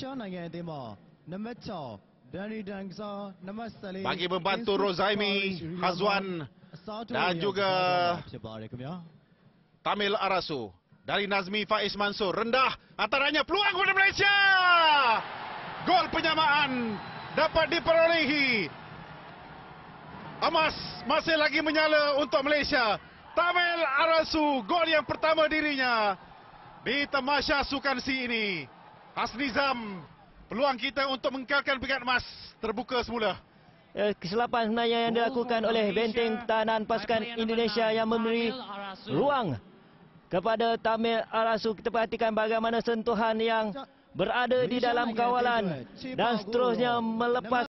ရှောနိုင်ငံအသင်းပေါ်နမချောဒန်ရီဒန်ဆာနမဆလီဘာဂီဘန်တူရိုဇိုင်းမီဟဇဝန်ဒါဂျူဂါဖြစ်ပါရခင်ဗျာတာမီလ်အရာဆူဒါရီနာဇမီဖာအစ်မန်ဆူရန်ဒါအတရာညာပလူအန်ဂူဒမလေးရှားဂေါ်ပညာမာန်ဒပတ်ဒီပရိုလီဟီအမတ်မဆေလာဂီမညာလူအွန်တိုမလေးရှားတာမီလ်အရာဆူဂေါ်ရီယံပရတမဒီရီညာဒီတမရှာဆူကန်စီအီနီ Hasnizam peluang kita untuk mengekalkan peringkat emas terbuka semula. Eh, kesilapan sebenarnya yang dilakukan oleh benteng pertahanan pasukan Indonesia yang memberi ruang kepada Tamil Arasu. Kita perhatikan bagaimana sentuhan yang berada di dalam kawalan dan seterusnya melepas